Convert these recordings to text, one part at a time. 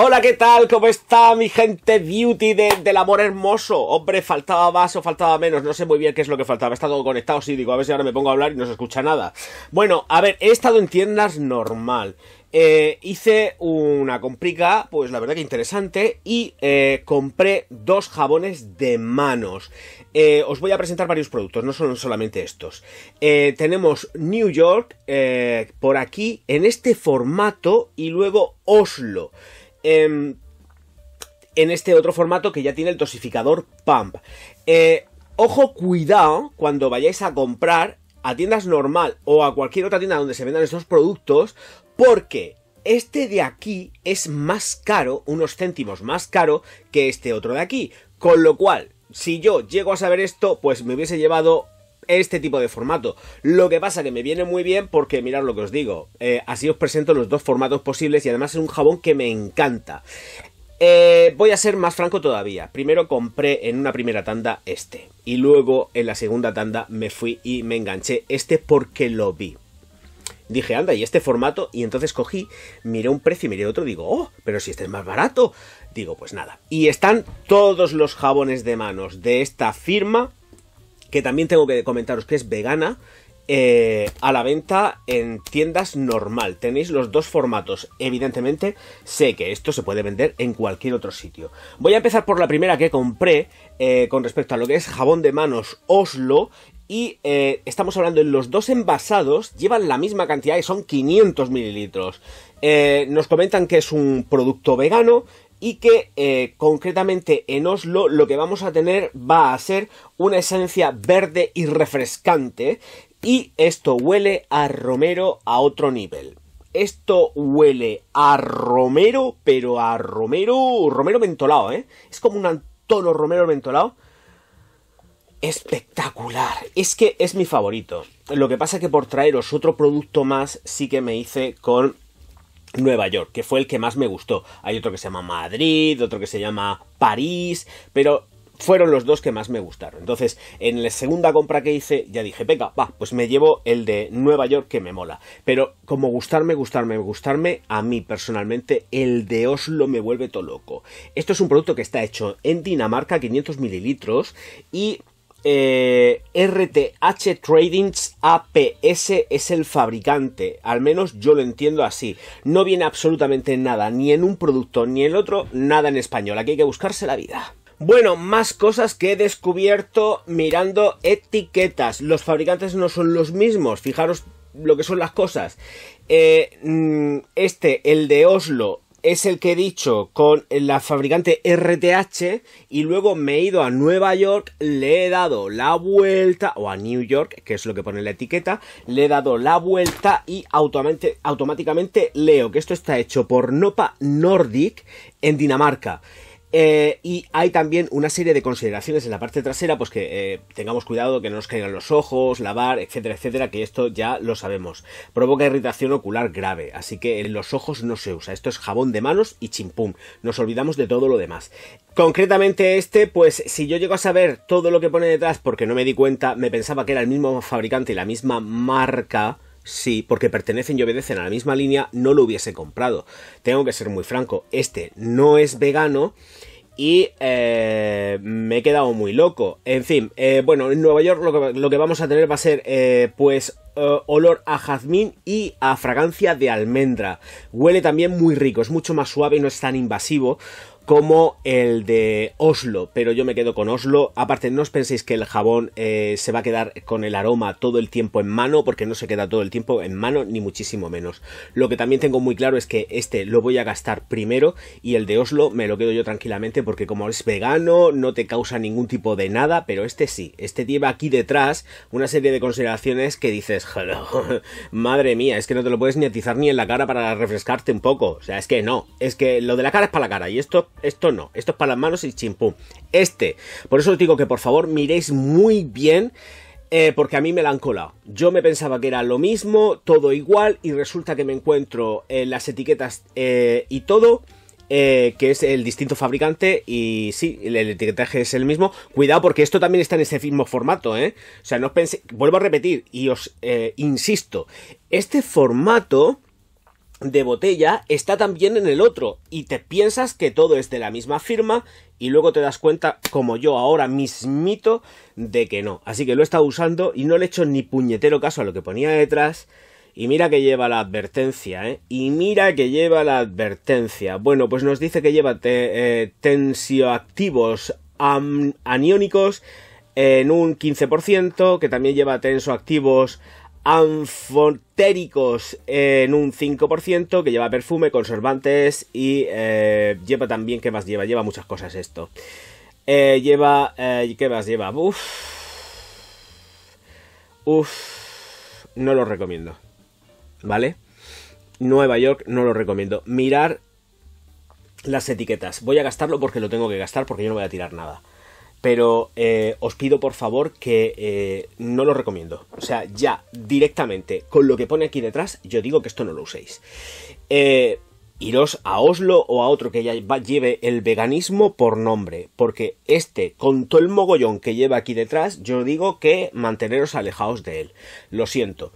Hola, ¿qué tal? ¿Cómo está mi gente beauty del amor hermoso? Hombre, faltaba más o faltaba menos, no sé muy bien qué es lo que faltaba. Está todo conectado, sí, digo, a ver si ahora me pongo a hablar y no se escucha nada. Bueno, a ver, he estado en tiendas normal. Eh, hice una comprica, pues la verdad que interesante, y eh, compré dos jabones de manos. Eh, os voy a presentar varios productos, no son solamente estos. tenemos New York por aquí en este formato y luego Oslo. Em, en este otro formato que ya tiene el dosificador Pump. Eh, ojo, cuidado cuando vayáis a comprar a tiendas normal o a cualquier otra tienda donde se vendan estos productos, porque este de aquí es más caro, unos céntimos más caro que este otro de aquí. Con lo cual, si yo llego a saber esto, pues me hubiese llevado este tipo de formato. Lo que pasa que me viene muy bien porque mirad lo que os digo. Eh, así os presento los dos formatos posibles y además es un jabón que me encanta. Eh, voy a ser más franco todavía. Primero compré en una primera tanda este. Y luego en la segunda tanda me fui y me enganché este porque lo vi. Dije, anda, y este formato. Y entonces cogí, miré un precio y miré otro. Digo, oh, pero si este es más barato. Digo, pues nada. Y están todos los jabones de manos de esta firma que también tengo que comentaros que es vegana, eh, a la venta en tiendas normal. Tenéis los dos formatos. Evidentemente, sé que esto se puede vender en cualquier otro sitio. Voy a empezar por la primera que compré eh, con respecto a lo que es jabón de manos Oslo. Y eh, estamos hablando en los dos envasados, llevan la misma cantidad y son 500 mililitros. nos comentan que es un producto vegano, y que eh, concretamente en Oslo lo que vamos a tener va a ser una esencia verde y refrescante y esto huele a romero a otro nivel. Esto huele a romero, pero a romero, romero mentolado, ¿eh? Es como un tono romero mentolado espectacular. Es que es mi favorito. Lo que pasa es que por traeros otro producto más sí que me hice con Nueva York, que fue el que más me gustó. Hay otro que se llama Madrid, otro que se llama París, pero fueron los dos que más me gustaron. Entonces, en la segunda compra que hice, ya dije, venga, va, pues me llevo el de Nueva York que me mola. Pero como gustarme, gustarme, gustarme, a mí personalmente, el de Oslo me vuelve todo loco. Esto es un producto que está hecho en Dinamarca, 500 mililitros, y eh, RTH Tradings APS es el fabricante, al menos yo lo entiendo así. No viene absolutamente nada, ni en un producto ni en otro, nada en español. Aquí hay que buscarse la vida. Bueno, más cosas que he descubierto mirando etiquetas. Los fabricantes no son los mismos, fijaros lo que son las cosas. Eh, mm, este, el de Oslo, es el que he dicho con la fabricante RTH y luego me he ido a Nueva York, le he dado la vuelta, o a New York, que es lo que pone la etiqueta, le he dado la vuelta y automáticamente, automáticamente leo que esto está hecho por Nopa Nordic en Dinamarca. Eh, y hay también una serie de consideraciones en la parte trasera, pues que eh, tengamos cuidado, que no nos caigan los ojos, lavar, etcétera, etcétera, que esto ya lo sabemos. Provoca irritación ocular grave, así que en los ojos no se usa. Esto es jabón de manos y chimpum. Nos olvidamos de todo lo demás. Concretamente este, pues si yo llego a saber todo lo que pone detrás porque no me di cuenta, me pensaba que era el mismo fabricante y la misma marca, sí, porque pertenecen y obedecen a la misma línea, no lo hubiese comprado. Tengo que ser muy franco, este no es vegano y eh, me he quedado muy loco. En fin, eh, bueno, en Nueva York lo que, vamos a tener va a ser eh, pues olor a jazmín y a fragancia de almendra. Huele también muy rico, es mucho más suave y no es tan invasivo como el de Oslo, pero yo me quedo con Oslo. Aparte, no os penséis que el jabón eh, se va a quedar con el aroma todo el tiempo en mano, porque no se queda todo el tiempo en mano, ni muchísimo menos. Lo que también tengo muy claro es que este lo voy a gastar primero y el de Oslo me lo quedo yo tranquilamente, porque como es vegano, no te causa ningún tipo de nada, pero este sí. Este lleva aquí detrás una serie de consideraciones que dices, madre mía, es que no te lo puedes ni atizar ni en la cara para refrescarte un poco. O sea, es que no, es que lo de la cara es para la cara y esto esto no, esto es para las manos y chimpú. Este, por eso os digo que por favor miréis muy bien. Eh, porque a mí me la han colado. Yo me pensaba que era lo mismo, todo igual, y resulta que me encuentro en eh, las etiquetas eh, y todo, que es el distinto fabricante, y sí, el, etiquetaje es el mismo. Cuidado, porque esto también está en ese mismo formato, ¿eh? O sea, no os pensé, vuelvo a repetir, y os insisto, este formato de botella está también en el otro y te piensas que todo es de la misma firma y luego te das cuenta, como yo ahora mismito, de que no. Así que lo he estado usando y no le he hecho ni puñetero caso a lo que ponía detrás. Y mira que lleva la advertencia, ¿eh? Y mira que lleva la advertencia. Bueno, pues nos dice que lleva eh, tensioactivos aniónicos en un 15%, que también lleva tensoactivos anfotéricos en un 5%, que lleva perfume, conservantes y eh, lleva también, ¿qué más lleva? Lleva muchas cosas esto. Eh, lleva, eh, ¿qué más lleva? Uf. Uf. No lo recomiendo. ¿Vale? Nueva York no lo recomiendo. Mirar las etiquetas. Voy a gastarlo porque lo tengo que gastar porque yo no voy a tirar nada pero eh, os pido por favor que eh, no lo recomiendo. O sea, ya directamente con lo que pone aquí detrás, yo digo que esto no lo uséis. Eh, iros a Oslo o a otro que ya lleve el veganismo por nombre, porque este, con todo el mogollón que lleva aquí detrás, yo digo que manteneros alejados de él. Lo siento.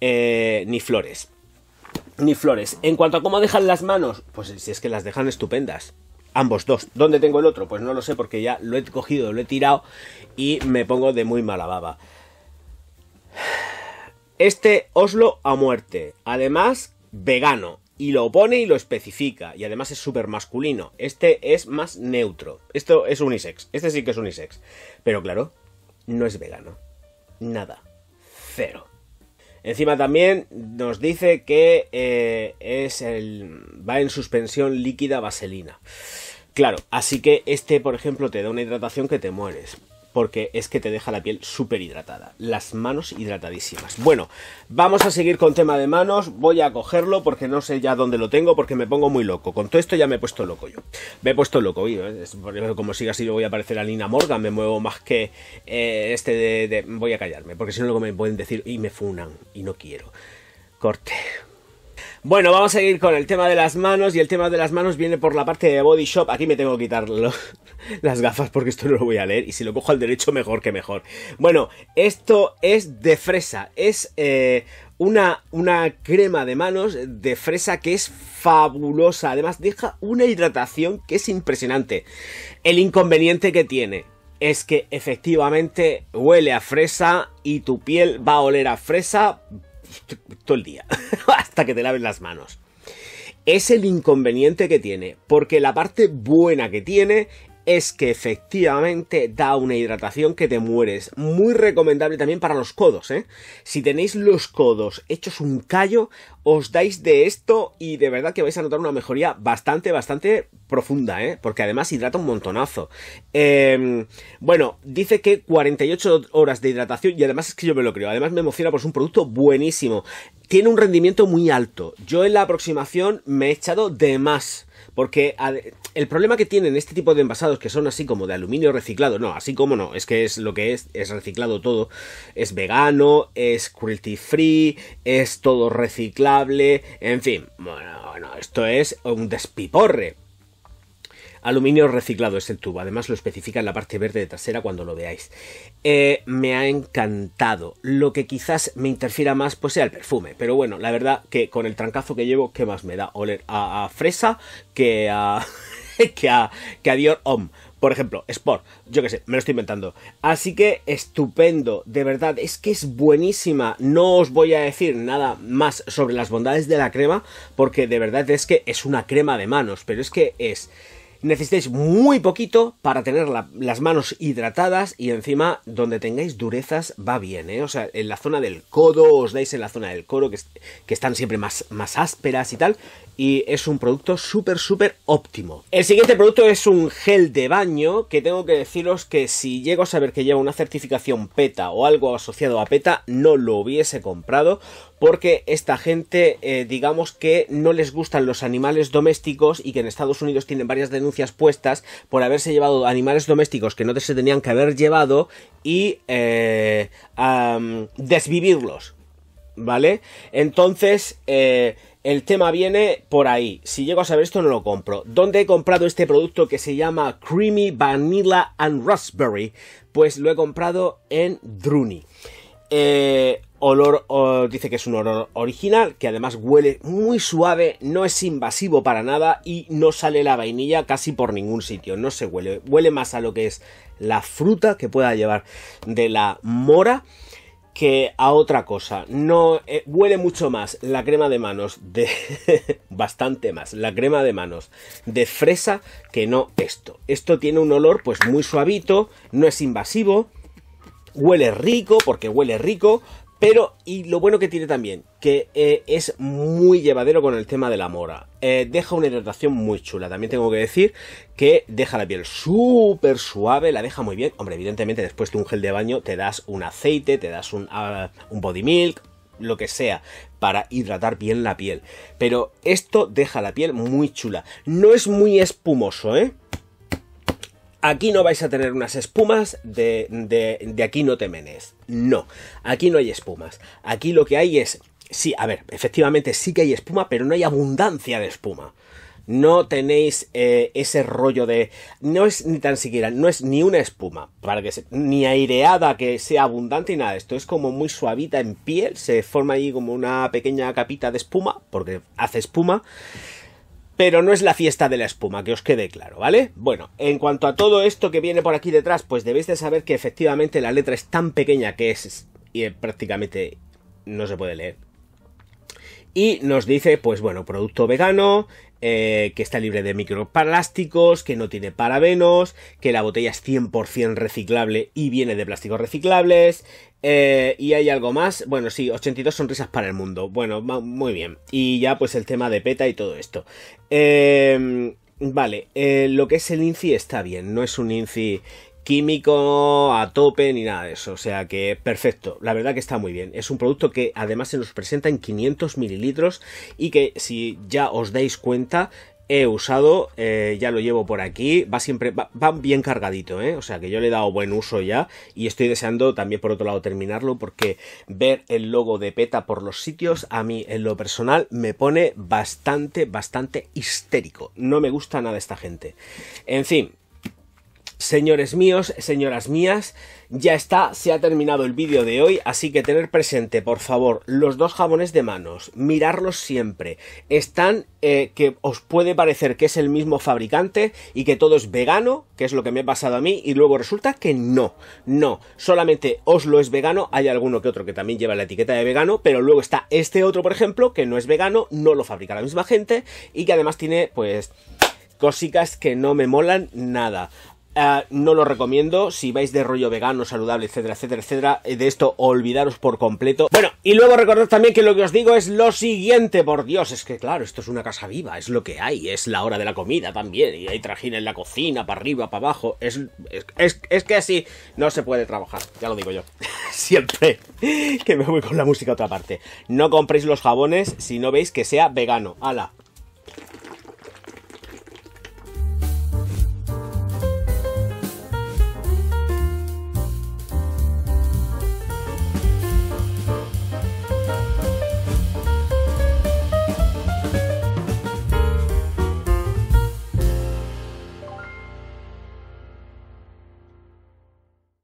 ni flores. Ni flores. En cuanto a cómo dejan las manos, pues si es que las dejan estupendas ambos dos. ¿Dónde tengo el otro? Pues no lo sé porque ya lo he cogido, lo he tirado y me pongo de muy mala baba. Este Oslo a muerte. Además, vegano. Y lo pone y lo especifica. Y además es súper masculino. Este es más neutro. Esto es unisex. Este sí que es unisex. Pero claro, no es vegano. Nada. Cero. Encima también nos dice que eh, es el, va en suspensión líquida vaselina. Claro, así que este, por ejemplo, te da una hidratación que te mueres porque es que te deja la piel súper hidratada. Las manos hidratadísimas. Bueno, vamos a seguir con tema de manos. Voy a cogerlo porque no sé ya dónde lo tengo porque me pongo muy loco. Con todo esto ya me he puesto loco yo. Me he puesto loco. Y, eh, como siga así, voy a parecer a Nina Morgan. Me muevo más que eh, este de, Voy a callarme porque si no luego me pueden decir y me funan y no quiero. Corte. Bueno, vamos a seguir con el tema de las manos y el tema de las manos viene por la parte de Body Shop. Aquí me tengo que quitar las gafas porque esto no lo voy a leer y si lo cojo al derecho mejor que mejor. Bueno, esto es de fresa, es eh, una, una crema de manos de fresa que es fabulosa, además deja una hidratación que es impresionante. El inconveniente que tiene es que efectivamente huele a fresa y tu piel va a oler a fresa todo el día, hasta que te laves las manos. Es el inconveniente que tiene, porque la parte buena que tiene es que efectivamente da una hidratación que te mueres. Muy recomendable también para los codos, ¿eh? Si tenéis los codos hechos un callo, os dais de esto y de verdad que vais a notar una mejoría bastante, bastante profunda, ¿eh? Porque además hidrata un montonazo. Em, bueno, dice que 48 horas de hidratación y además es que yo me lo creo. Además me emociona porque es un producto buenísimo. Tiene un rendimiento muy alto. Yo en la aproximación me he echado de más. Porque el problema que tienen este tipo de envasados que son así como de aluminio reciclado, no, así como no, es que es lo que es, es reciclado todo, es vegano, es cruelty free, es todo reciclable, en fin, bueno, bueno esto es un despiporre. Aluminio reciclado es el tubo, además lo especifica en la parte verde de trasera cuando lo veáis. Eh, me ha encantado. Lo que quizás me interfiera más pues sea el perfume, pero bueno, la verdad que con el trancazo que llevo, ¿qué más me da? Oler a, fresa que a, que a, que a Dior Homme. Por ejemplo, Sport, yo qué sé, me lo estoy inventando. Así que estupendo, de verdad, es que es buenísima. No os voy a decir nada más sobre las bondades de la crema, porque de verdad es que es una crema de manos, pero es que es Necesitáis muy poquito para tener las manos hidratadas y encima donde tengáis durezas va bien, ¿eh? O sea, en la zona del codo, os dais en la zona del coro que, que están siempre más, más ásperas y tal. Y es un producto súper, súper óptimo. El siguiente producto es un gel de baño que tengo que deciros que si llego a saber que lleva una certificación PETA o algo asociado a PETA, no lo hubiese comprado porque esta gente, eh, digamos que no les gustan los animales domésticos y que en Estados Unidos tienen varias denuncias puestas por haberse llevado animales domésticos que no se tenían que haber llevado y eh, desvivirlos. ¿Vale? Entonces, eh, el tema viene por ahí. Si llego a saber esto, no lo compro. ¿Dónde he comprado este producto que se llama Creamy Vanilla and Raspberry? Pues lo he comprado en Druni. Eh, Olor, dice que es un olor original, que además huele muy suave, no es invasivo para nada y no sale la vainilla casi por ningún sitio, no se huele, huele más a lo que es la fruta que pueda llevar de la mora que a otra cosa. No eh, huele mucho más la crema de manos de bastante más la crema de manos de fresa que no esto. Esto tiene un olor pues muy suavito, no es invasivo, huele rico porque huele rico, pero, y lo bueno que tiene también, que eh, es muy llevadero con el tema de la mora. Eh, deja una hidratación muy chula. También tengo que decir que deja la piel súper suave, la deja muy bien. Hombre, evidentemente después de un gel de baño te das un aceite, te das un, ah, un body milk, lo que sea, para hidratar bien la piel. Pero esto deja la piel muy chula. No es muy espumoso, ¿eh? aquí no vais a tener unas espumas de, de, aquí no te No, aquí no hay espumas. Aquí lo que hay es, sí, a ver, efectivamente sí que hay espuma, pero no hay abundancia de espuma no tenéis eh, ese rollo de no es ni tan siquiera no es ni una espuma para que ni aireada que sea abundante y nada esto es como muy suavita en piel se forma ahí como una pequeña capita de espuma porque hace espuma pero no es la fiesta de la espuma, que os quede claro, ¿vale? Bueno, en cuanto a todo esto que viene por aquí detrás, pues debéis de saber que efectivamente la letra es tan pequeña que es y prácticamente no se puede leer. Y nos dice, pues bueno, producto vegano, eh, que está libre de microplásticos, que no tiene parabenos, que la botella es 100% reciclable y viene de plásticos reciclables. Eh, y hay algo más, bueno, sí, 82 sonrisas para el mundo. Bueno, muy bien. Y ya pues el tema de PETA y todo esto. Eh, vale, lo que es el INCI está bien, no es un INCI químico a tope ni nada de eso. O sea que perfecto. La verdad que está muy bien. Es un producto que además se nos presenta en 500 mililitros y que si ya os dais cuenta he usado, eh, ya lo llevo por aquí, va siempre, va, bien cargadito, ¿eh? o sea que yo le he dado buen uso ya y estoy deseando también por otro lado terminarlo porque ver el logo de PETA por los sitios a mí en lo personal me pone bastante, bastante histérico, no me gusta nada esta gente. En fin, Señores míos, señoras mías, ya está, se ha terminado el vídeo de hoy, así que tener presente, por favor, los dos jabones de manos, mirarlos siempre. Están eh, que os puede parecer que es el mismo fabricante y que todo es vegano, que es lo que me ha pasado a mí, y luego resulta que no, no, solamente os lo es vegano, hay alguno que otro que también lleva la etiqueta de vegano, pero luego está este otro, por ejemplo, que no es vegano, no lo fabrica la misma gente y que además tiene, pues cositas que no me molan nada. Ah, no lo recomiendo. Si vais de rollo vegano, saludable, etcétera, etcétera, etcétera, eh, de esto olvidaros por completo. Bueno, y luego recordad también que lo que os digo es lo siguiente, por Dios, es que claro, esto es una casa viva, es lo que hay, es la hora de la comida también, y hay trajín en la cocina, para arriba, para abajo, es, es, que así no se puede trabajar, ya lo digo yo. Siempre que me voy con la música a otra parte. No compréis los jabones si no veis que sea vegano. ¡Hala!